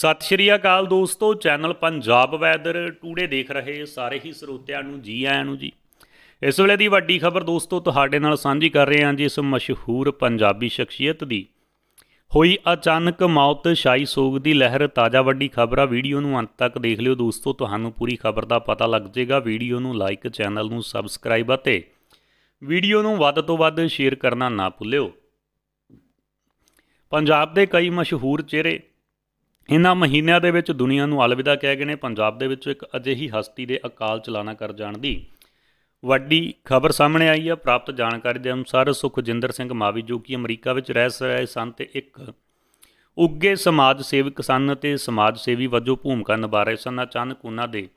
ਸਤਿ ਸ਼੍ਰੀ ਅਕਾਲ ਦੋਸਤੋ channel Punjab weather today ਦੇਖ ਰਹੇ ਸਾਰੇ ਹੀ ਸਰੋਤਿਆਂ ਨੂੰ ਜੀ ਆਇਆਂ ਨੂੰ ਜੀ ਇਸ ਵੇਲੇ ਦੀ ਵੱਡੀ ਖਬਰ ਦੋਸਤੋ ਤੁਹਾਡੇ ਨਾਲ ਸਾਂਝੀ ਕਰ ਰਹੇ ਹਾਂ ਜੀ ਇਸ ਮਸ਼ਹੂਰ ਪੰਜਾਬੀ ਸ਼ਖਸੀਅਤ ਦੀ ਹੋਈ ਅਚਾਨਕ ਮੌਤ ਸ਼ਾਈ ਸੋਗ ਦੀ ਲਹਿਰ ਤਾਜ਼ਾ ਵੱਡੀ ਖਬਰ ਆ ਵੀਡੀਓ ਨੂੰ ਅੰਤ ਤੱਕ ਦੇਖ ਲਿਓ ਦੋਸਤੋ ਤੁਹਾਨੂੰ ਪੂਰੀ ਖਬਰ ਦਾ ਪਤਾ ਲੱਗ ਜਾਏਗਾ ਵੀਡੀਓ ਨੂੰ ਲਾਈਕ ਚੈਨਲ ਨੂੰ ਸਬਸਕ੍ਰਾਈਬ ਅਤੇ ਵੀਡੀਓ ਨੂੰ ਵੱਧ ਤੋਂ ਵੱਧ ਸ਼ੇਅਰ ਕਰਨਾ ਨਾ ਭੁੱਲਿਓ ਪੰਜਾਬ ਦੇ ਕਈ ਮਸ਼ਹੂਰ ਚਿਹਰੇ ਇਨ੍ਹਾਂ ਮਹੀਨਿਆਂ ਦੇ ਵਿੱਚ ਦੁਨੀਆ ਨੂੰ ਅਲਵਿਦਾ ਕਹਿ ਗਏ ਨੇ ਪੰਜਾਬ ਦੇ ਵਿੱਚ ਇੱਕ ਅਜਿਹੀ ਹਸਤੀ ਦੇ ਅਕਾਲ ਚਲਾਣਾ ਕਰ ਜਾਣ ਦੀ ਵੱਡੀ ਖਬਰ ਸਾਹਮਣੇ ਆਈ ਹੈ ਪ੍ਰਾਪਤ ਜਾਣਕਾਰੀ ਦੇ ਅਨੁਸਾਰ ਸੁਖਜਿੰਦਰ ਸਿੰਘ ਮਾਵੀ ਜੋ ਕਿ ਅਮਰੀਕਾ ਵਿੱਚ ਰਹਿ ਰਹੇ ਸਨ ਤੇ ਇੱਕ ਉੱਗੇ ਸਮਾਜ ਸੇਵਕ ਸਨ ਤੇ ਸਮਾਜ ਸੇਵੀ ਵਜੋਂ ਭੂਮਿਕਾ ਨਿਭਾ ਰਹੇ ਸਨ ਅਚਾਨਕ ਉਹਨਾਂ ਦੇ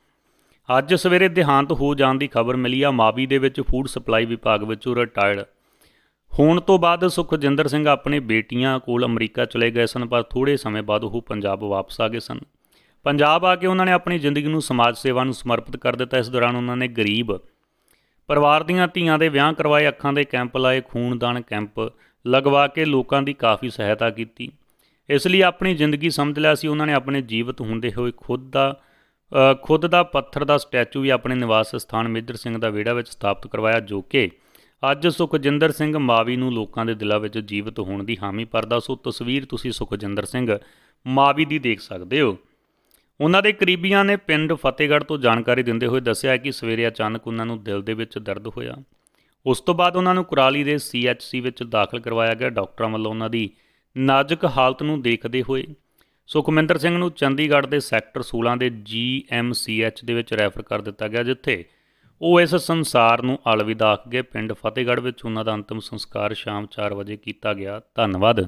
ਅੱਜ ਸਵੇਰੇ ਦੇਹਾਂਤ ਹੋ ਜਾਣ ਦੀ ਖਬਰ ਮਿਲੀ ਆ ਮਾਵੀ ਦੇ ਵਿੱਚ ਫੂਡ ਸਪਲਾਈ ਵਿਭਾਗ ਵਿੱਚੋਂ ਰਿਟਾਇਰਡ ਹੋਣ ਤੋਂ ਬਾਅਦ ਸੁਖਜਿੰਦਰ ਸਿੰਘ ਆਪਣੇ ਬੇਟੀਆਂ ਕੋਲ ਅਮਰੀਕਾ ਚਲੇ ਗਏ ਸਨ ਪਰ ਥੋੜੇ ਸਮੇਂ ਬਾਅਦ ਉਹ ਪੰਜਾਬ ਵਾਪਸ ਆ ਗਏ ਸਨ ਪੰਜਾਬ ਆ ਕੇ ਉਹਨਾਂ ਨੇ ਆਪਣੀ ਜ਼ਿੰਦਗੀ ਨੂੰ ਸਮਾਜ ਸੇਵਾ ਨੂੰ ਸਮਰਪਿਤ ਕਰ ਦਿੱਤਾ ਇਸ ਦੌਰਾਨ ਉਹਨਾਂ ਨੇ ਗਰੀਬ ਪਰਿਵਾਰ ਦੀਆਂ ਧੀਆਂ ਦੇ ਵਿਆਹ ਕਰਵਾਏ ਅੱਖਾਂ ਦੇ ਕੈਂਪ ਲਾਏ ਖੂਨਦਾਨ ਕੈਂਪ ਲਗਵਾ ਕੇ ਲੋਕਾਂ ਦੀ ਕਾਫੀ ਸਹਾਇਤਾ ਕੀਤੀ ਇਸ ਲਈ ਆਪਣੀ ਜ਼ਿੰਦਗੀ ਸਮਝ ਲਿਆ ਸੀ ਉਹਨਾਂ ਨੇ ਆਪਣੇ ਜੀਵਤ ਹੁੰਦੇ ਹੋਏ ਖੁਦ ਦਾ ਖੁਦ ਦਾ ਪੱਥਰ ਦਾ ਸਟੈਚੂ ਵੀ ਆਪਣੇ ਨਿਵਾਸ ਸਥਾਨ ਮੇਜਰ ਸਿੰਘ ਦਾ ਵਿਹੜਾ ਵਿੱਚ ਸਥਾਪਿਤ ਕਰਵਾਇਆ ਜੋ ਕਿ ਅੱਜ ਸੁਖਜਿੰਦਰ ਸਿੰਘ ਮਾਵੀ ਨੂੰ ਲੋਕਾਂ ਦੇ ਦਿਲਾਂ ਵਿੱਚ ਜੀਵਤ ਹੋਣ ਦੀ ਹਾਮੀ ਭਰਦਾ ਸੋ ਤਸਵੀਰ ਤੁਸੀਂ ਸੁਖਜਿੰਦਰ ਸਿੰਘ ਮਾਵੀ ਦੀ ਦੇਖ ਸਕਦੇ ਹੋ ਉਹਨਾਂ ਦੇ ਕਰੀਬੀਆਂ ਨੇ ਪਿੰਡ ਫਤਿਹਗੜ੍ਹ ਤੋਂ ਜਾਣਕਾਰੀ ਦਿੰਦੇ ਹੋਏ ਦੱਸਿਆ ਕਿ ਸਵੇਰੇ ਅਚਾਨਕ ਉਹਨਾਂ ਨੂੰ ਦਿਲ ਦੇ ਵਿੱਚ ਦਰਦ ਹੋਇਆ ਉਸ ਤੋਂ ਬਾਅਦ ਉਹਨਾਂ ਨੂੰ ਕੁਰਾਲੀ ਦੇ ਸੀਐਚਸੀ ਵਿੱਚ ਦਾਖਲ ਕਰਵਾਇਆ ਗਿਆ ਡਾਕਟਰਾਂ ਵੱਲੋਂ ਉਹਨਾਂ ਦੀ ਨਾਜ਼ੁਕ ਹਾਲਤ ਨੂੰ ਦੇਖਦੇ ਹੋਏ ਸੁਖਮਿੰਦਰ ਸਿੰਘ ਨੂੰ ਚੰਡੀਗੜ੍ਹ ਦੇ ਸੈਕਟਰ 16 ਦੇ ਜੀਐਮਸੀਐਚ ਦੇ ਵਿੱਚ ਰੈਫਰ ਕਰ ਦਿੱਤਾ ਗਿਆ ਜਿੱਥੇ ਉਹ ਇਸ ਸੰਸਾਰ ਨੂੰ ਅਲਵਿਦਾ ਆਖ ਕੇ ਪਿੰਡ ਫਤਿਹਗੜ੍ਹ ਵਿੱਚ ਉਹਨਾਂ ਦਾ ਅੰਤਮ ਸੰਸਕਾਰ ਸ਼ਾਮ 4 ਵਜੇ ਕੀਤਾ ਗਿਆ ਧੰਨਵਾਦ